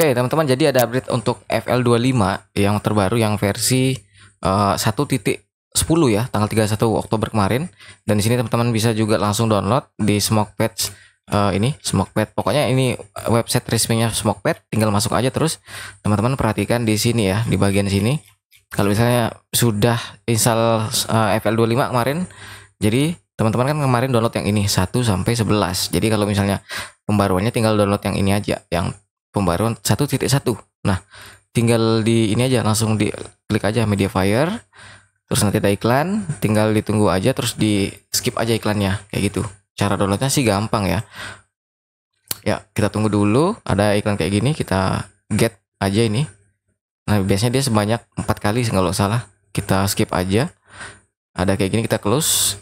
Oke teman-teman jadi ada update untuk FL25 yang terbaru yang versi eh, uh, 1.10 ya tanggal 31 Oktober kemarin dan di sini teman-teman bisa juga langsung download di Smokepad uh, eh, ini Smokepad pokoknya ini website resminya Smokepad tinggal masuk aja terus teman-teman perhatikan di sini ya di bagian sini kalau misalnya sudah install eh, uh, FL25 kemarin jadi teman-teman kan kemarin download yang ini 1 sampai 11 jadi kalau misalnya pembaruannya tinggal download yang ini aja yang pembaruan 1.1. Nah, tinggal di ini aja langsung di klik aja media fire terus nanti ada iklan tinggal ditunggu aja terus di skip aja iklannya kayak gitu cara downloadnya sih gampang ya ya kita tunggu dulu ada iklan kayak gini kita get aja ini nah biasanya dia sebanyak empat kali kalau salah kita skip aja ada kayak gini kita close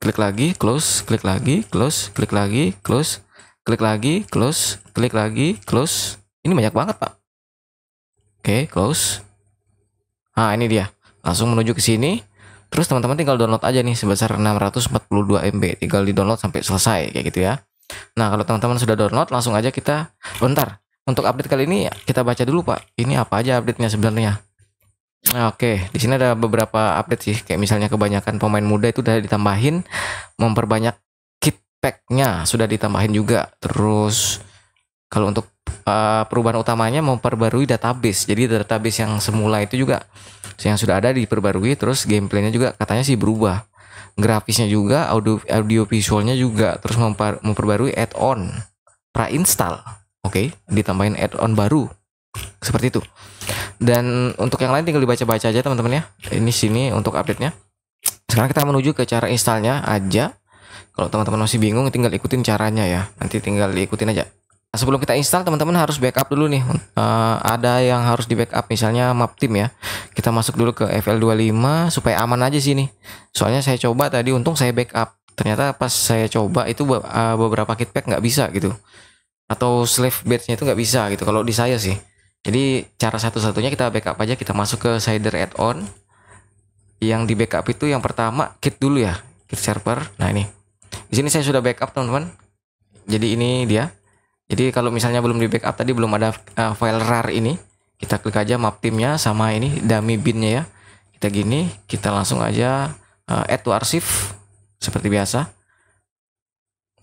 klik lagi close klik lagi close klik lagi close klik lagi close klik lagi close ini banyak banget pak oke close nah ini dia langsung menuju ke sini terus teman-teman tinggal download aja nih sebesar 642 MB tinggal di download sampai selesai kayak gitu ya nah kalau teman-teman sudah download langsung aja kita bentar untuk update kali ini kita baca dulu pak ini apa aja update-nya sebenarnya Nah, Oke, okay. di sini ada beberapa update sih, kayak misalnya kebanyakan pemain muda itu udah ditambahin, memperbanyak packnya sudah ditambahin juga terus kalau untuk uh, perubahan utamanya memperbarui database jadi database yang semula itu juga yang sudah ada diperbarui terus gameplaynya juga katanya sih berubah grafisnya juga audio audio visualnya juga terus memper, memperbarui add-on pra-install oke okay? ditambahin add-on baru seperti itu dan untuk yang lain tinggal dibaca-baca aja teman-teman ya ini sini untuk update nya sekarang kita menuju ke cara installnya aja kalau teman-teman masih bingung tinggal ikutin caranya ya. Nanti tinggal ikutin aja. Nah, sebelum kita install teman-teman harus backup dulu nih. Uh, ada yang harus di backup misalnya map team ya. Kita masuk dulu ke FL25 supaya aman aja sih nih. Soalnya saya coba tadi untung saya backup. Ternyata pas saya coba itu eh, beberapa kit pack nggak bisa gitu. Atau slave batchnya itu nggak bisa gitu kalau di saya sih. Jadi cara satu-satunya kita backup aja kita masuk ke Cider add-on. Yang di backup itu yang pertama kit dulu ya, kit server. Nah ini di sini saya sudah backup teman-teman. Jadi ini dia. Jadi kalau misalnya belum di backup tadi belum ada uh, file rar ini, kita klik aja map timnya sama ini dummy binnya ya. Kita gini, kita langsung aja uh, add to arsip seperti biasa.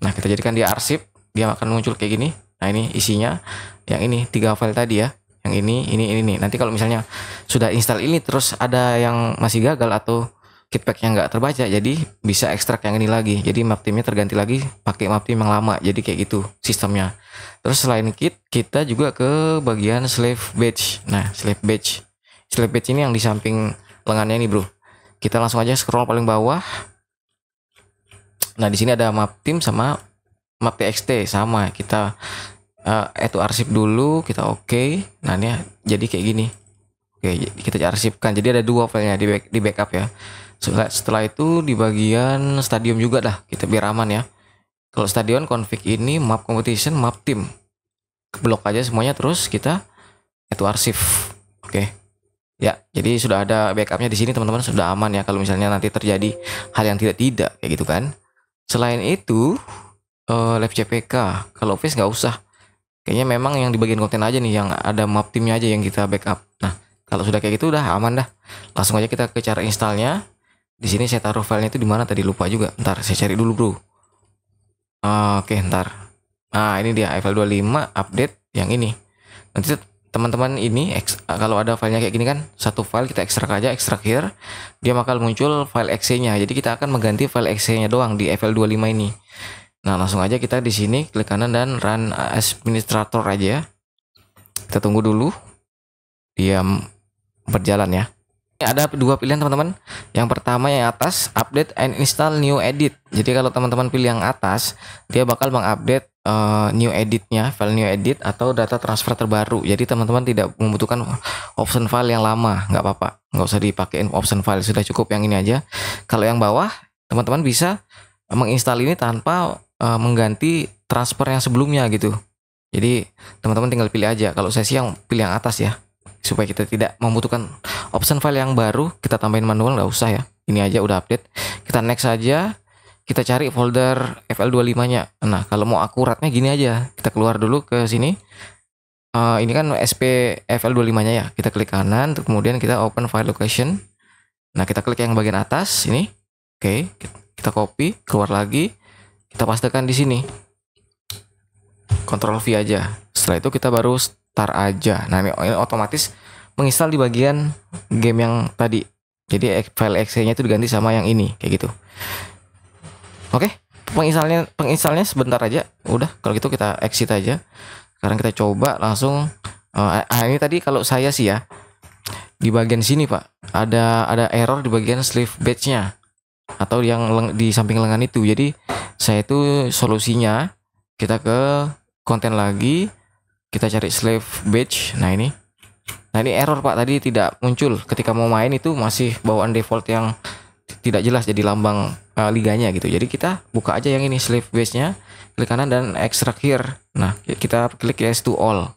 Nah, kita jadikan dia arsip, dia akan muncul kayak gini. Nah, ini isinya yang ini tiga file tadi ya. Yang ini, ini, ini, ini. Nanti kalau misalnya sudah install ini terus ada yang masih gagal atau kickback yang nggak terbaca jadi bisa ekstrak yang ini lagi jadi map timnya terganti lagi pakai map tim yang lama jadi kayak gitu sistemnya terus selain kit kita juga ke bagian slave badge nah slave badge slave badge ini yang di samping lengannya ini bro kita langsung aja scroll paling bawah nah di sini ada map tim sama map txt sama kita uh, add arsip dulu kita oke okay. nah ini jadi kayak gini oke okay, kita arsipkan jadi ada dua filenya di, back, di backup ya setelah, setelah itu di bagian stadium juga dah kita biar aman ya kalau stadion config ini map competition map tim blok aja semuanya terus kita itu arsip oke okay. ya jadi sudah ada backupnya di sini teman-teman sudah aman ya kalau misalnya nanti terjadi hal yang tidak tidak kayak gitu kan selain itu uh, eh, live CPK kalau office nggak usah kayaknya memang yang di bagian konten aja nih yang ada map timnya aja yang kita backup nah kalau sudah kayak gitu udah aman dah langsung aja kita ke cara installnya di sini saya taruh filenya itu di mana tadi lupa juga. Ntar saya cari dulu, Bro. Oke, ntar. Nah, ini dia file 25 update yang ini. Nanti teman-teman ini kalau ada filenya kayak gini kan satu file kita ekstrak aja ekstrak here dia bakal muncul file exe-nya jadi kita akan mengganti file exe-nya doang di FL25 ini nah langsung aja kita di sini klik kanan dan run administrator aja kita tunggu dulu dia berjalan ya ada dua pilihan teman-teman. Yang pertama yang atas update and install new edit. Jadi kalau teman-teman pilih yang atas, dia bakal mengupdate uh, new editnya, file new edit atau data transfer terbaru. Jadi teman-teman tidak membutuhkan option file yang lama, nggak apa-apa, nggak usah dipakein option file sudah cukup yang ini aja. Kalau yang bawah, teman-teman bisa menginstal ini tanpa uh, mengganti transfer yang sebelumnya gitu. Jadi teman-teman tinggal pilih aja. Kalau saya sih yang pilih yang atas ya supaya kita tidak membutuhkan option file yang baru kita tambahin manual nggak usah ya ini aja udah update kita next saja kita cari folder FL25 nya nah kalau mau akuratnya gini aja kita keluar dulu ke sini uh, ini kan SP FL25 nya ya kita klik kanan kemudian kita open file location nah kita klik yang bagian atas ini oke okay. kita copy keluar lagi kita pastekan di sini Ctrl V aja setelah itu kita baru tar aja. Nah, ini otomatis menginstal di bagian game yang tadi. Jadi file exe-nya itu diganti sama yang ini kayak gitu. Oke, penginstalnya penginstalnya sebentar aja. Udah, kalau gitu kita exit aja. Sekarang kita coba langsung uh, ini tadi kalau saya sih ya di bagian sini Pak, ada ada error di bagian sleeve badge-nya atau yang leng, di samping lengan itu. Jadi saya itu solusinya kita ke konten lagi kita cari slave badge nah ini nah ini error pak tadi tidak muncul ketika mau main itu masih bawaan default yang tidak jelas jadi lambang uh, liganya gitu jadi kita buka aja yang ini slave base nya klik kanan dan extract here nah kita klik yes to all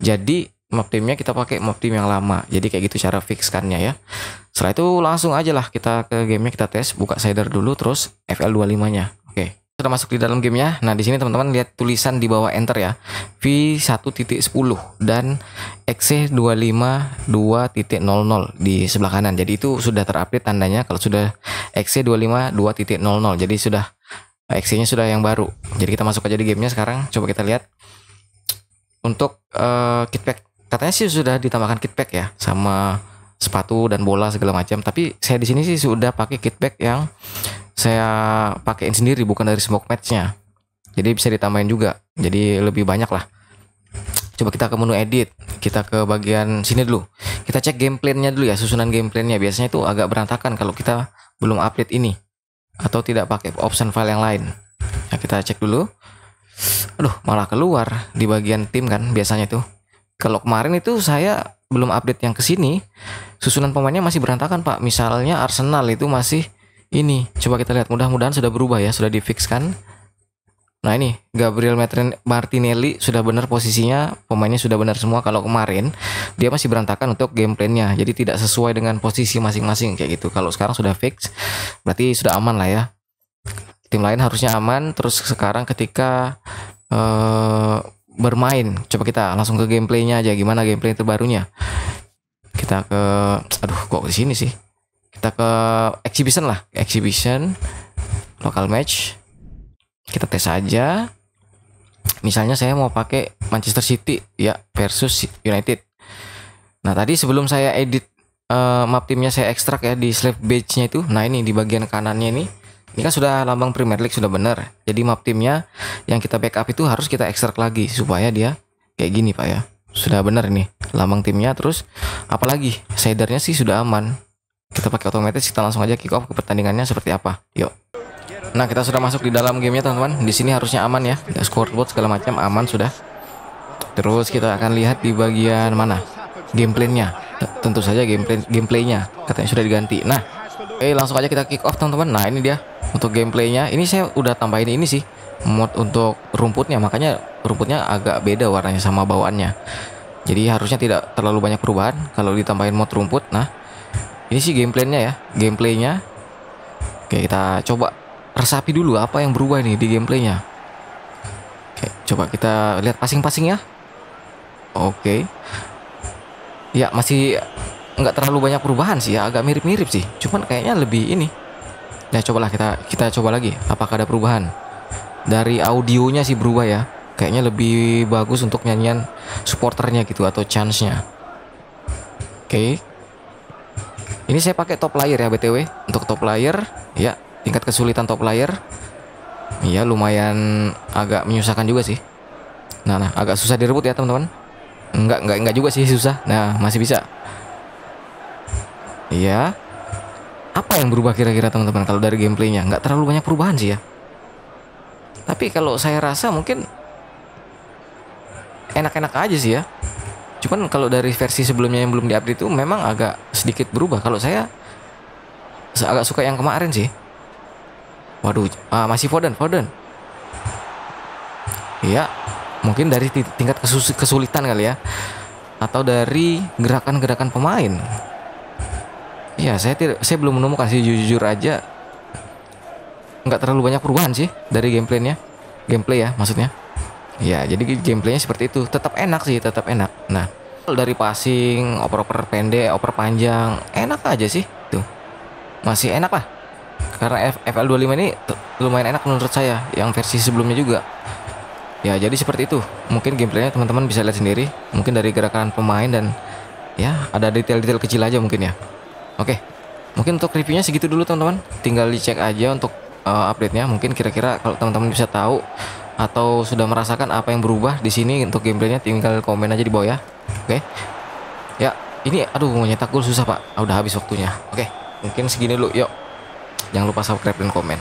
jadi map nya kita pakai map tim yang lama jadi kayak gitu cara fixkannya ya setelah itu langsung aja lah kita ke gamenya kita tes buka shader dulu terus FL25 nya oke okay sudah masuk di dalam gamenya. Nah, di sini teman-teman lihat tulisan di bawah enter ya. V1.10 dan XC252.00 e di sebelah kanan. Jadi itu sudah terupdate tandanya kalau sudah XC252.00. E Jadi sudah XC-nya sudah yang baru. Jadi kita masuk aja di gamenya sekarang. Coba kita lihat. Untuk uh, kitpack, katanya sih sudah ditambahkan kitpack ya sama sepatu dan bola segala macam. Tapi saya di sini sih sudah pakai kitpack yang saya pakein sendiri bukan dari smoke matchnya jadi bisa ditambahin juga jadi lebih banyak lah coba kita ke menu edit kita ke bagian sini dulu kita cek game nya dulu ya susunan game nya biasanya itu agak berantakan kalau kita belum update ini atau tidak pakai option file yang lain nah, kita cek dulu aduh malah keluar di bagian tim kan biasanya itu. kalau kemarin itu saya belum update yang ke sini susunan pemainnya masih berantakan pak misalnya Arsenal itu masih ini coba kita lihat mudah-mudahan sudah berubah ya sudah difikskan nah ini Gabriel Martinelli sudah benar posisinya pemainnya sudah benar semua kalau kemarin dia masih berantakan untuk game plan-nya jadi tidak sesuai dengan posisi masing-masing kayak gitu kalau sekarang sudah fix berarti sudah aman lah ya tim lain harusnya aman terus sekarang ketika uh, bermain coba kita langsung ke gameplaynya aja gimana gameplay terbarunya kita ke aduh kok di sini sih kita ke exhibition lah exhibition local match kita tes aja misalnya saya mau pakai Manchester City ya versus United nah tadi sebelum saya edit uh, map timnya saya ekstrak ya di slave badge nya itu nah ini di bagian kanannya ini ini kan sudah lambang Premier League sudah benar jadi map timnya yang kita backup itu harus kita ekstrak lagi supaya dia kayak gini pak ya sudah benar ini lambang timnya terus apalagi shadernya sih sudah aman kita pakai otomatis kita langsung aja kick off ke pertandingannya seperti apa yuk nah kita sudah masuk di dalam gamenya teman-teman di sini harusnya aman ya ada scoreboard segala macam aman sudah terus kita akan lihat di bagian mana gameplaynya tentu saja gameplay gameplaynya katanya sudah diganti nah eh langsung aja kita kick off teman-teman nah ini dia untuk gameplaynya ini saya udah tambahin ini sih mod untuk rumputnya makanya rumputnya agak beda warnanya sama bawaannya jadi harusnya tidak terlalu banyak perubahan kalau ditambahin mod rumput nah ini sih gameplaynya ya, gameplaynya. Oke, kita coba resapi dulu apa yang berubah nih di gameplaynya. Oke, coba kita lihat passing-passing ya. Oke. Ya, masih nggak terlalu banyak perubahan sih ya, agak mirip-mirip sih. Cuman kayaknya lebih ini. Ya, cobalah kita kita coba lagi apakah ada perubahan. Dari audionya sih berubah ya. Kayaknya lebih bagus untuk nyanyian supporternya gitu atau chance-nya. Oke, ini saya pakai top layer ya BTW Untuk top layer Ya tingkat kesulitan top layer Ya lumayan agak menyusahkan juga sih Nah, nah agak susah direbut ya teman-teman Enggak, enggak, enggak juga sih susah Nah masih bisa Iya Apa yang berubah kira-kira teman-teman Kalau dari gameplaynya Enggak terlalu banyak perubahan sih ya Tapi kalau saya rasa mungkin Enak-enak aja sih ya Cuman kalau dari versi sebelumnya yang belum diupdate itu memang agak sedikit berubah. Kalau saya agak suka yang kemarin sih. Waduh, uh, masih Foden, Foden. Iya, mungkin dari tingkat kesulitan kali ya. Atau dari gerakan-gerakan pemain. Iya, saya tidak saya belum menemukan sih jujur aja. Nggak terlalu banyak perubahan sih dari gameplaynya. Gameplay ya maksudnya. Ya, jadi gameplaynya seperti itu. Tetap enak sih, tetap enak. Nah, dari passing, oper-oper pendek, oper panjang, enak aja sih. Tuh. Masih enak lah. Karena F FL25 ini lumayan enak menurut saya, yang versi sebelumnya juga. Ya, jadi seperti itu. Mungkin gameplaynya teman-teman bisa lihat sendiri. Mungkin dari gerakan pemain dan ya ada detail-detail kecil aja mungkin ya. Oke, mungkin untuk reviewnya segitu dulu teman-teman. Tinggal dicek aja untuk uh, update-nya. Mungkin kira-kira kalau teman-teman bisa tahu atau sudah merasakan apa yang berubah di sini untuk gameplaynya tinggal komen aja di bawah ya oke okay. ya ini aduh mau nyetak gue susah pak ah, udah habis waktunya oke okay. mungkin segini dulu yuk jangan lupa subscribe dan komen